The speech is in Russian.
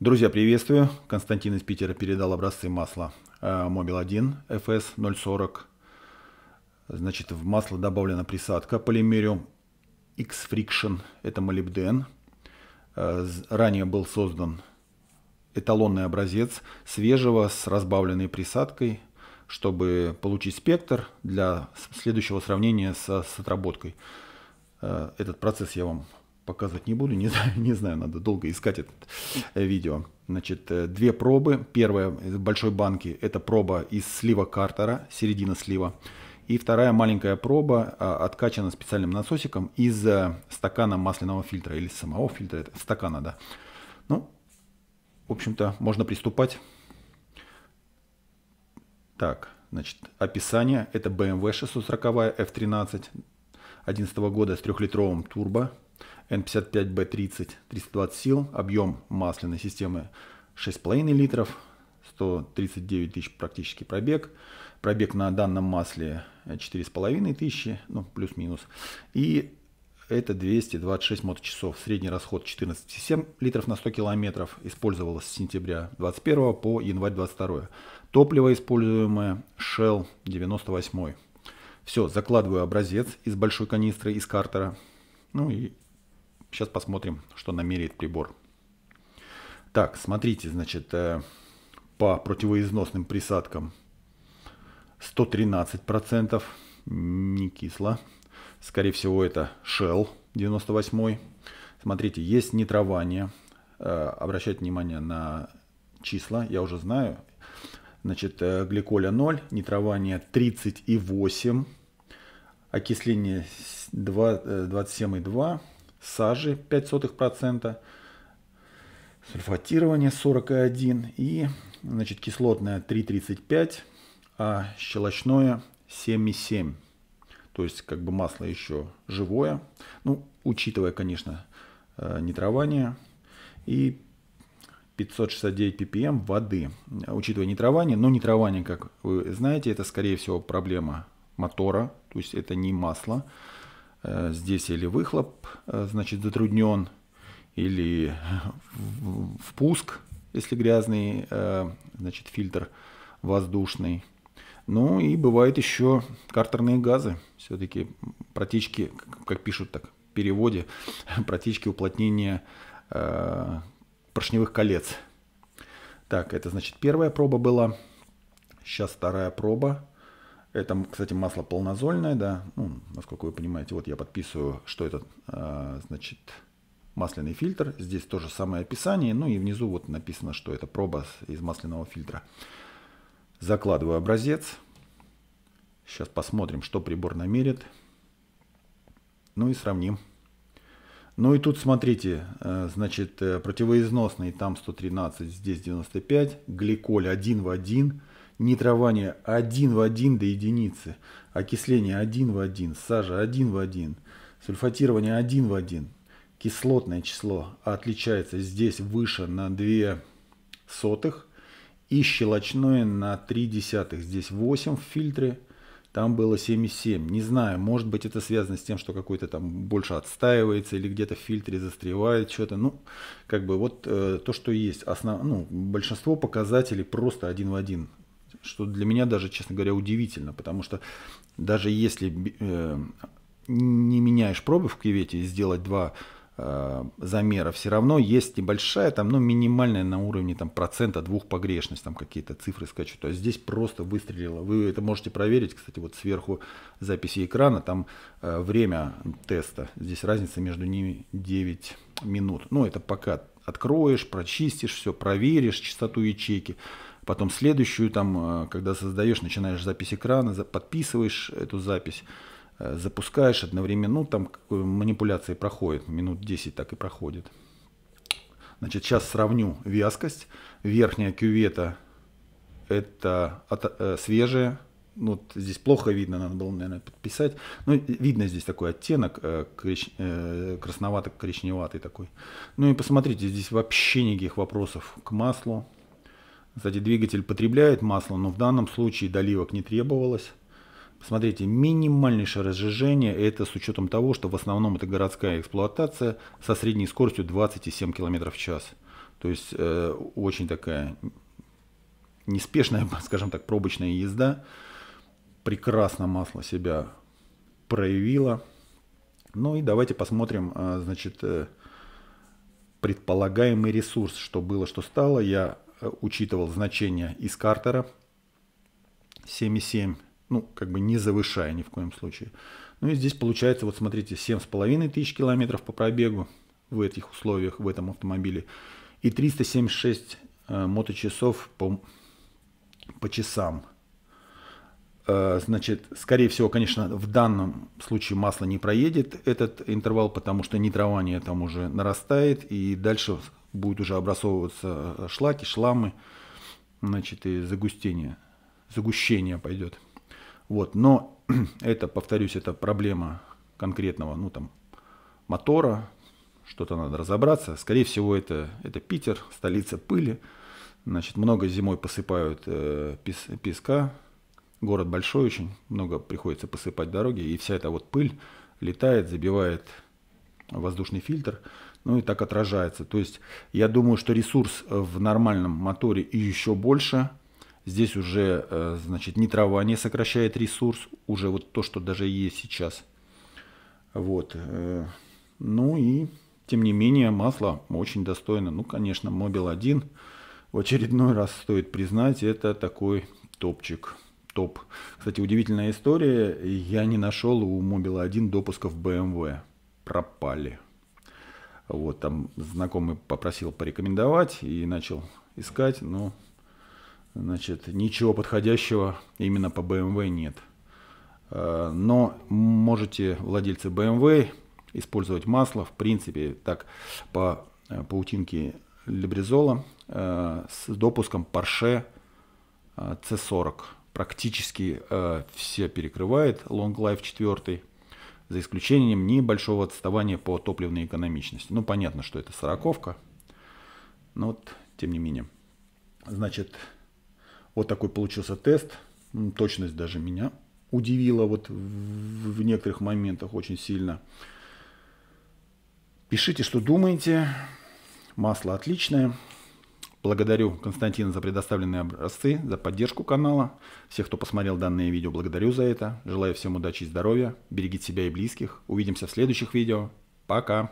Друзья, приветствую. Константин из Питера передал образцы масла э, Мобил 1 FS 040. Значит, в масло добавлена присадка полимериум X-Friction. Это молибден. Э, ранее был создан эталонный образец свежего с разбавленной присадкой, чтобы получить спектр для следующего сравнения со, с отработкой. Э, этот процесс я вам показывать не буду, не знаю, не знаю, надо долго искать это видео. Значит, э, две пробы. Первая из большой банки – это проба из слива картера, середина слива. И вторая маленькая проба а, откачана специальным насосиком из э, стакана масляного фильтра или самого фильтра, стакана, да. Ну, в общем-то, можно приступать. Так, значит, описание. Это BMW 640 F13 2011 года с трехлитровым турбо N55B30 320 сил, объем масляной системы 6,5 литров, 139 тысяч практически пробег. Пробег на данном масле 4,5 тысячи, ну плюс-минус. И это 226 моточасов. Средний расход 14,7 литров на 100 километров. Использовалось с сентября 21 по январь 22. Топливо используемое Shell 98. Все, закладываю образец из большой канистры, из картера. Ну и Сейчас посмотрим, что намеряет прибор. Так, смотрите, значит, э, по противоизносным присадкам 113%, не кисло. Скорее всего, это Shell 98. Смотрите, есть нитрование. Э, Обращать внимание на числа, я уже знаю. Значит, э, гликоля 0, нитрование 38, окисление 2, 27,2, сажи 0,05%, сульфатирование 41 и значит, кислотное 3,35, а щелочное 7,7. То есть как бы масло еще живое, ну, учитывая, конечно, э, нитрование и 569 ppm воды. Учитывая нитрование, но нитрование, как вы знаете, это скорее всего проблема мотора, то есть это не масло, Э, здесь или выхлоп, э, значит, затруднен, или впуск, если грязный, э, значит, фильтр воздушный. Ну и бывают еще картерные газы. Все-таки протечки, как пишут так в переводе, протечки уплотнения поршневых колец. Так, это значит первая проба была. Сейчас вторая проба. Это, кстати, масло полнозольное, да. Ну, насколько вы понимаете, вот я подписываю, что это, а, значит, масляный фильтр. Здесь то же самое описание. Ну и внизу вот написано, что это проба из масляного фильтра. Закладываю образец. Сейчас посмотрим, что прибор намерит. Ну и сравним. Ну и тут смотрите, э, значит, э, противоизносный там 113, здесь 95, гликоль 1 в 1, нитрование один в один до единицы, окисление один в один, сажа один в один, сульфатирование один в один. Кислотное число отличается здесь выше на 2 сотых и щелочное на 3 десятых. Здесь 8 в фильтре, там было 7,7. Не знаю, может быть это связано с тем, что какой-то там больше отстаивается или где-то в фильтре застревает что-то. Ну, как бы вот э, то, что есть. Основ... Ну, большинство показателей просто один в один что для меня даже, честно говоря, удивительно, потому что даже если э, не меняешь пробы в кювете и сделать два э, замера, все равно есть небольшая, там, ну, минимальная на уровне там, процента двух погрешность, там какие-то цифры скачут. То есть здесь просто выстрелило. Вы это можете проверить, кстати, вот сверху записи экрана, там э, время теста. Здесь разница между ними 9 минут. Ну, это пока откроешь, прочистишь все, проверишь частоту ячейки потом следующую, там, э, когда создаешь, начинаешь запись экрана, подписываешь эту запись, э, запускаешь одновременно, ну, там э, манипуляции проходит, минут 10 так и проходит. Значит, сейчас сравню вязкость. Верхняя кювета – это свежая, ну, вот здесь плохо видно, надо было, наверное, подписать. Ну, видно здесь такой оттенок, красновато-коричневатый такой. Ну и посмотрите, здесь вообще никаких вопросов к маслу. Кстати, двигатель потребляет масло, но в данном случае доливок не требовалось. Посмотрите, минимальнейшее разжижение, это с учетом того, что в основном это городская эксплуатация со средней скоростью 27 км в час. То есть э, очень такая неспешная, скажем так, пробочная езда. Прекрасно масло себя проявило. Ну и давайте посмотрим, э, значит, э, предполагаемый ресурс, что было, что стало. Я Э, учитывал значение из картера 7,7, ну, как бы не завышая ни в коем случае. Ну и здесь получается, вот смотрите, 7,5 тысяч километров по пробегу в этих условиях, в этом автомобиле, и 376 э, моточасов по, по часам. Э, значит, скорее всего, конечно, в данном случае масло не проедет этот интервал, потому что нитрование там уже нарастает, и дальше будут уже образовываться э, шлаки, шламы, значит, и загустение, загущение пойдет. Вот, но это, повторюсь, это проблема конкретного, ну там, мотора, что-то надо разобраться. Скорее всего, это, это Питер, столица пыли. Значит, много зимой посыпают э, песка. Город большой очень, много приходится посыпать дороги. И вся эта вот пыль летает, забивает воздушный фильтр ну и так отражается. То есть я думаю, что ресурс э, в нормальном моторе и еще больше. Здесь уже, э, значит, не трава не сокращает ресурс, уже вот то, что даже есть сейчас. Вот. Э, ну и, тем не менее, масло очень достойно. Ну, конечно, Mobil 1 в очередной раз стоит признать, это такой топчик. Топ. Кстати, удивительная история. Я не нашел у Mobil 1 допусков BMW. Пропали. Вот, там знакомый попросил порекомендовать и начал искать, но, значит, ничего подходящего именно по BMW эм нет. А, но можете владельцы BMW эм использовать масло, в принципе, так по э, паутинке лебризола э, с допуском Porsche C40. Э, Практически все перекрывает Long Life 4 за исключением небольшого отставания по топливной экономичности. Ну, понятно, что это сороковка, но вот тем не менее. Значит, вот такой получился тест. Точность даже меня удивила вот в, в некоторых моментах очень сильно. Пишите, что думаете. Масло отличное. Благодарю Константина за предоставленные образцы, за поддержку канала. Всех, кто посмотрел данное видео, благодарю за это. Желаю всем удачи и здоровья. Берегите себя и близких. Увидимся в следующих видео. Пока.